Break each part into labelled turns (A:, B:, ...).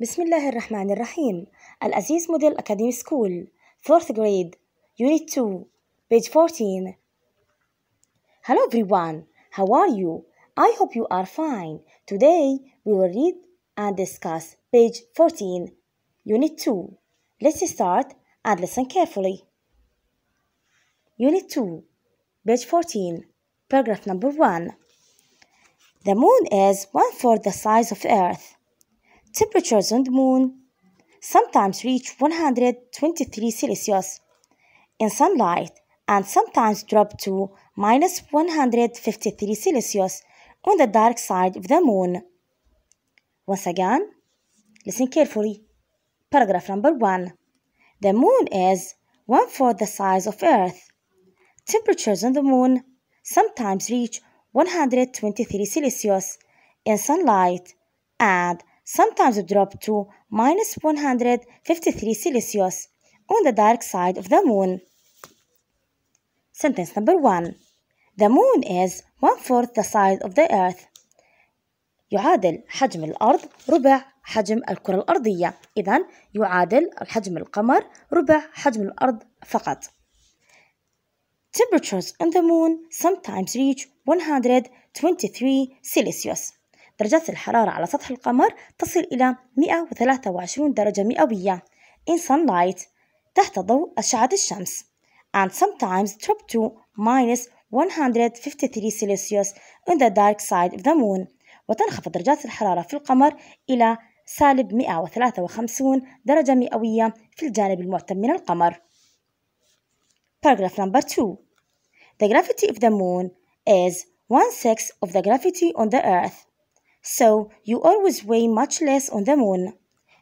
A: بسم الله الرحمن الرحيم الأزيز موديل أكاديمي سكول 4th grade Unit 2 page 14 Hello everyone how are you I hope you are fine today we will read and discuss page 14 Unit 2 Let's start and listen carefully Unit 2 page 14 paragraph number 1 The moon is one fourth the size of earth Temperatures on the moon sometimes reach 123 Celsius in sunlight and sometimes drop to minus 153 Celsius on the dark side of the moon. Once again, listen carefully. Paragraph number 1. The moon is one fourth the size of Earth. Temperatures on the moon sometimes reach 123 Celsius in sunlight and sometimes drop to minus 153 Celsius on the dark side of the moon. Sentence number one. The moon is one-fourth the size of the earth. يعادل حجم الأرض ربع حجم الكرة الأرضية إذا يعادل حجم القمر ربع حجم الأرض فقط Temperatures on the moon sometimes reach 123 Celsius درجات الحرارة على سطح القمر تصل إلى 123 درجة مئوية in sunlight تحت ضوء أشعة الشمس and sometimes drop to minus 153 celsius on the dark side of the moon وتنخفض درجات الحرارة في القمر إلى سالب 153 درجة مئوية في الجانب المعتم من القمر. Paragraph number 2 The gravity of the moon is one sixth of the gravity on the earth. So you always weigh much less on the moon.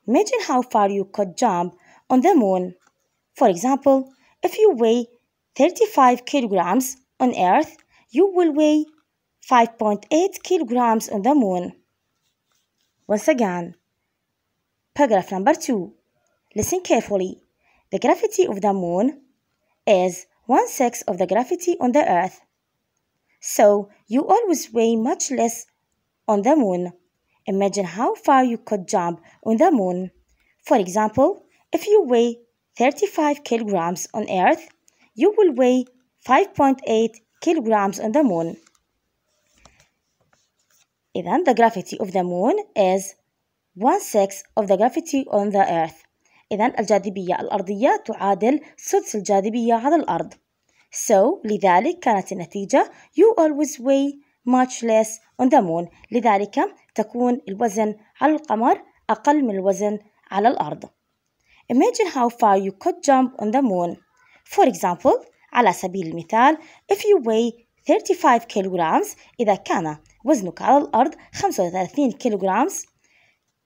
A: Imagine how far you could jump on the moon. For example, if you weigh 35 kilograms on Earth, you will weigh 5.8 kilograms on the moon. Once again, paragraph number 2. Listen carefully. The gravity of the moon is one sixth of the gravity on the earth. So you always weigh much less on the moon. Imagine how far you could jump on the moon. For example, if you weigh 35 kilograms on Earth, you will weigh 5.8 kilograms on the moon. Then the gravity of the moon is one-sixth of the gravity on the earth إذا الجاذبية الأرضية تعادل سدس الجاذبية على الأرض so لذلك كانت النتيجة you always weigh much less on the moon لذلك تكون الوزن على القمر أقل من الوزن على الأرض Imagine how far you could jump on the moon For example على سبيل المثال if you weigh 35 kilograms إذا كان وزنك على الأرض 35 kilograms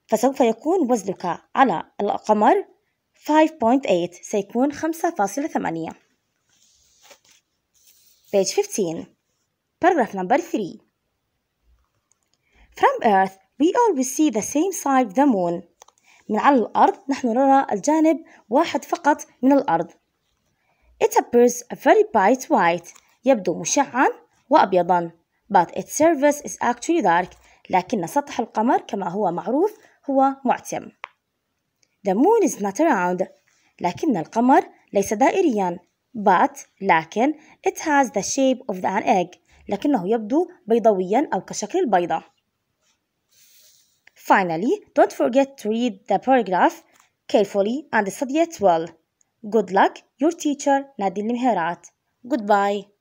A: فسوف يكون وزنك على القمر 5.8 سيكون 5.8 page 15 Paragraph number 3. From Earth, we always see the same side of the moon. من على الأرض نحن نرى الجانب واحد فقط من الأرض. It appears very bright white. يبدو مشعا وأبيضا. But its surface is actually dark. لكن سطح القمر كما هو معروف هو معتم. The moon is not round. لكن القمر ليس دائريا. But لكن it has the shape of an egg. لكنه يبدو بيضويا أو كشكل البيضة Finally, don't forget to read the paragraph carefully and study it well. Good luck, your teacher Nadine Mherat. Goodbye.